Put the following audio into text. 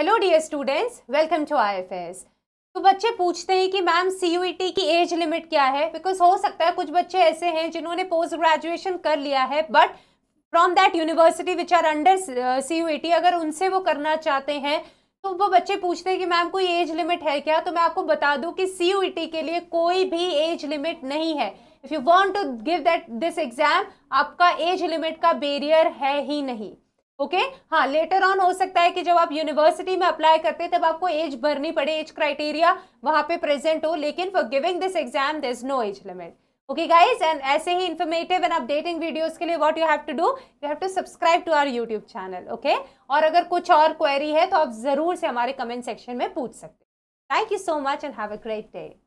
Hello dear students welcome to IFS तो बच्चे पूछते हैं कि मैम सीयूईटी e की एज लिमिट क्या है बिकॉज हो सकता है कुछ बच्चे ऐसे हैं जिन्होंने पोस्ट ग्रेजुएशन कर लिया है but from that university which are under CUET अगर उनसे वो करना चाहते हैं तो वो बच्चे पूछते हैं कि मैम कोई एज लिमिट है क्या तो मैं आपको बता दूँ कि टी e के लिए कोई भी एज लिमिट नहीं है if you want to give that this exam आपका एज लिमिट का बेरियर है ही नहीं ओके okay? हाँ लेटर ऑन हो सकता है कि जब आप यूनिवर्सिटी में अप्लाई करते हैं तब आपको एज भरनी पड़े एज क्राइटेरिया वहां पे प्रेजेंट हो लेकिन for giving this exam there is no age limit okay guys and ऐसे ही इन्फॉर्मेटिव एंड अपडेटिंग वीडियोस के लिए what you have to do you have to subscribe to our YouTube channel okay और अगर कुछ और क्वेरी है तो आप ज़रूर से हमारे कमेंट सेक्शन में पूछ सकते हैं thank you so much and have a great day